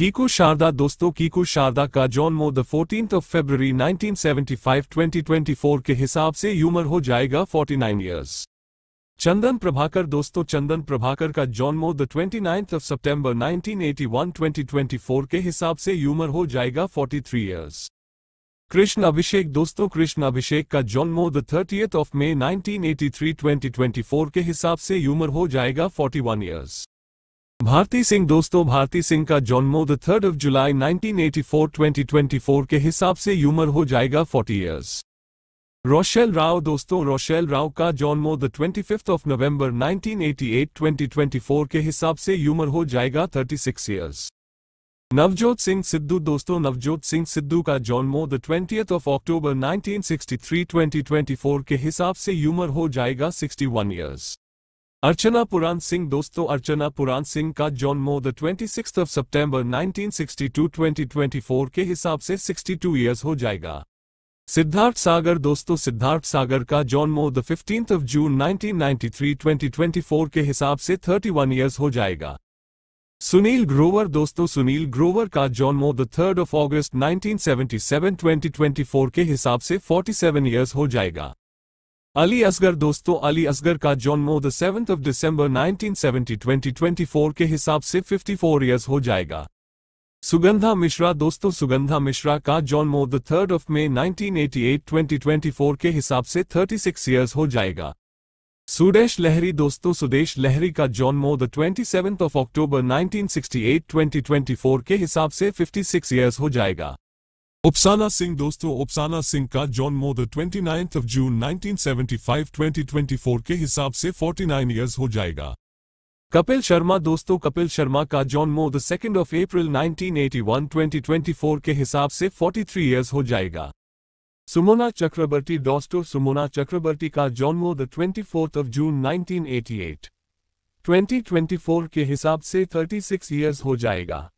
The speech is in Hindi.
कीको शारदा दोस्तों कीकू शारदा का जन्म द 14th ऑफ फेब्रुवरी 1975 2024 के हिसाब से यूमर हो जाएगा 49 इयर्स चंदन प्रभाकर दोस्तों चंदन प्रभाकर का जन्म द 29th ऑफ सितंबर 1981 2024 के हिसाब से यूमर हो जाएगा 43 ईयर्स कृष्ण अभिषेक दोस्तों कृष्ण अभिषेक का जन्म द 30th ऑफ मई 1983 2024 के हिसाब से यूमर हो जाएगा 41 इयर्स भारती सिंह दोस्तों भारती सिंह का जन्म द थर्ड ऑफ जुलाई 1984 2024 के हिसाब से उम्र हो जाएगा 40 इयर्स रोशेल राव दोस्तों रोशेल राव का जन्म द ट्वेंटी ऑफ नवंबर 1988 2024 के हिसाब से उम्र हो जाएगा 36 इयर्स नवजोत सिंह सिद्धू दोस्तों नवजोत सिंह सिद्धू का जन्मो द ट्वेंटी ऑफ अक्टूबर 1963 2024 के हिसाब से उम्र हो जाएगा 61 इयर्स अर्चना पुरान सिंह दोस्तों अर्चना पुरान सिंह का जन्म द ट्वेंटी ऑफ सितंबर 1962 2024 के हिसाब से 62 इयर्स हो जाएगा सिद्धार्थ सागर दोस्तों सिद्धार्थ सागर का जन्म द 15th ऑफ जून 1993 2024 के हिसाब से 31 इयर्स हो जाएगा सुनील ग्रोवर दोस्तों सुनील ग्रोवर का जन्म द थर्ड ऑफ ऑगस्ट 1977 2024 के हिसाब से 47 इयर्स हो जाएगा अली असगर दोस्तों अली असगर का जन्म द सेवंथ ऑफ दिसंबर 1970 2024 के हिसाब से 54 इयर्स हो जाएगा सुगंधा मिश्रा दोस्तों सुगंधा मिश्रा का जन्म द थर्ड ऑफ मे 1988 2024 के हिसाब से 36 इयर्स हो जाएगा सुदेश लहरी दोस्तों सुदेश लहरी का जन्म द ट्वेंटी ऑफ अक्टूबर 1968 2024 के हिसाब से 56 इयर्स हो जाएगा उपसाना सिंह दोस्तों उपसाना सिंह का जॉन मो द ट्वेंटी ऑफ जून 1975-2024 के हिसाब से 49 इयर्स हो जाएगा कपिल शर्मा दोस्तों कपिल शर्मा का जॉन मोद द ऑफ अप्रैल 1981-2024 के हिसाब से 43 इयर्स हो जाएगा सुमोना चक्रवर्ती दोस्तों सुमोना चक्रवर्ती का जॉन मोद द ट्वेंटी ऑफ जून 1988 2024 के हिसाब से 36 इयर्स हो जाएगा